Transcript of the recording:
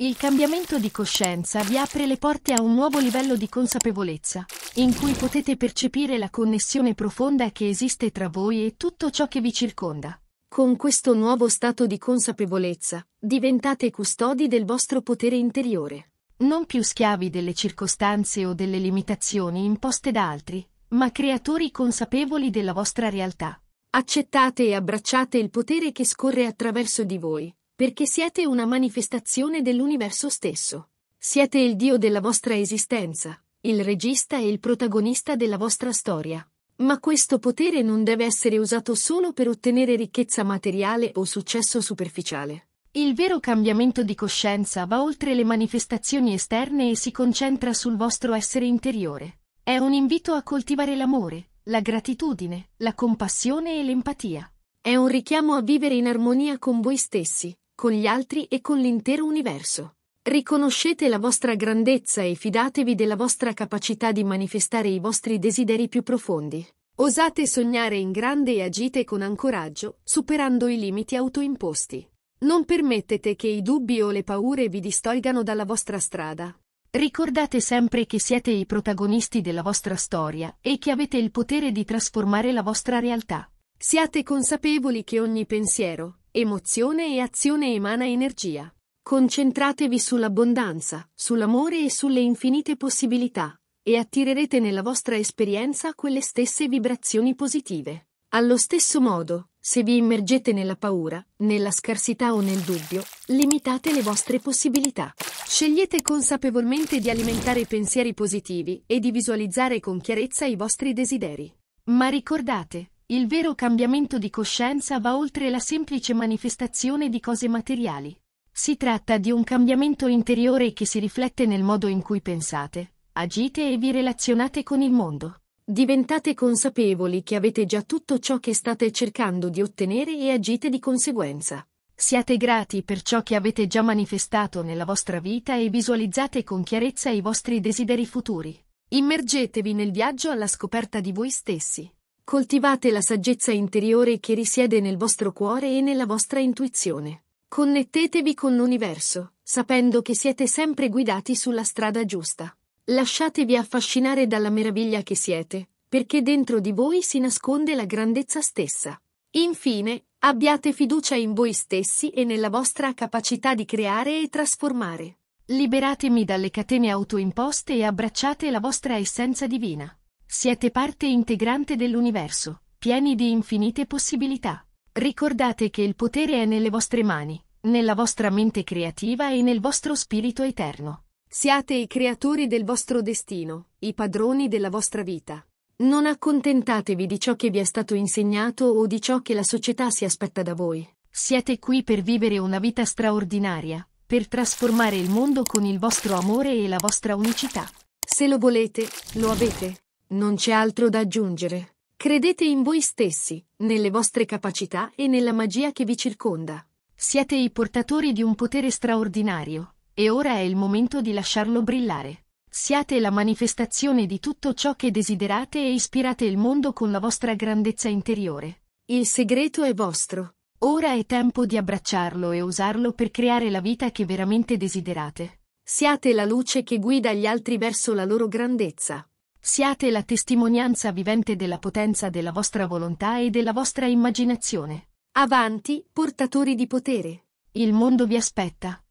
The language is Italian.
Il cambiamento di coscienza vi apre le porte a un nuovo livello di consapevolezza, in cui potete percepire la connessione profonda che esiste tra voi e tutto ciò che vi circonda. Con questo nuovo stato di consapevolezza, diventate custodi del vostro potere interiore. Non più schiavi delle circostanze o delle limitazioni imposte da altri, ma creatori consapevoli della vostra realtà. Accettate e abbracciate il potere che scorre attraverso di voi perché siete una manifestazione dell'universo stesso. Siete il Dio della vostra esistenza, il regista e il protagonista della vostra storia. Ma questo potere non deve essere usato solo per ottenere ricchezza materiale o successo superficiale. Il vero cambiamento di coscienza va oltre le manifestazioni esterne e si concentra sul vostro essere interiore. È un invito a coltivare l'amore, la gratitudine, la compassione e l'empatia. È un richiamo a vivere in armonia con voi stessi, con gli altri e con l'intero universo. Riconoscete la vostra grandezza e fidatevi della vostra capacità di manifestare i vostri desideri più profondi. Osate sognare in grande e agite con ancoraggio, superando i limiti autoimposti. Non permettete che i dubbi o le paure vi distolgano dalla vostra strada. Ricordate sempre che siete i protagonisti della vostra storia e che avete il potere di trasformare la vostra realtà. Siate consapevoli che ogni pensiero, Emozione e azione emana energia. Concentratevi sull'abbondanza, sull'amore e sulle infinite possibilità, e attirerete nella vostra esperienza quelle stesse vibrazioni positive. Allo stesso modo, se vi immergete nella paura, nella scarsità o nel dubbio, limitate le vostre possibilità. Scegliete consapevolmente di alimentare pensieri positivi e di visualizzare con chiarezza i vostri desideri. Ma ricordate, il vero cambiamento di coscienza va oltre la semplice manifestazione di cose materiali. Si tratta di un cambiamento interiore che si riflette nel modo in cui pensate, agite e vi relazionate con il mondo. Diventate consapevoli che avete già tutto ciò che state cercando di ottenere e agite di conseguenza. Siate grati per ciò che avete già manifestato nella vostra vita e visualizzate con chiarezza i vostri desideri futuri. Immergetevi nel viaggio alla scoperta di voi stessi. Coltivate la saggezza interiore che risiede nel vostro cuore e nella vostra intuizione. Connettetevi con l'universo, sapendo che siete sempre guidati sulla strada giusta. Lasciatevi affascinare dalla meraviglia che siete, perché dentro di voi si nasconde la grandezza stessa. Infine, abbiate fiducia in voi stessi e nella vostra capacità di creare e trasformare. Liberatemi dalle catene autoimposte e abbracciate la vostra essenza divina. Siete parte integrante dell'universo, pieni di infinite possibilità. Ricordate che il potere è nelle vostre mani, nella vostra mente creativa e nel vostro spirito eterno. Siate i creatori del vostro destino, i padroni della vostra vita. Non accontentatevi di ciò che vi è stato insegnato o di ciò che la società si aspetta da voi. Siete qui per vivere una vita straordinaria, per trasformare il mondo con il vostro amore e la vostra unicità. Se lo volete, lo avete. Non c'è altro da aggiungere. Credete in voi stessi, nelle vostre capacità e nella magia che vi circonda. Siete i portatori di un potere straordinario, e ora è il momento di lasciarlo brillare. Siate la manifestazione di tutto ciò che desiderate e ispirate il mondo con la vostra grandezza interiore. Il segreto è vostro. Ora è tempo di abbracciarlo e usarlo per creare la vita che veramente desiderate. Siate la luce che guida gli altri verso la loro grandezza. Siate la testimonianza vivente della potenza della vostra volontà e della vostra immaginazione. Avanti, portatori di potere. Il mondo vi aspetta.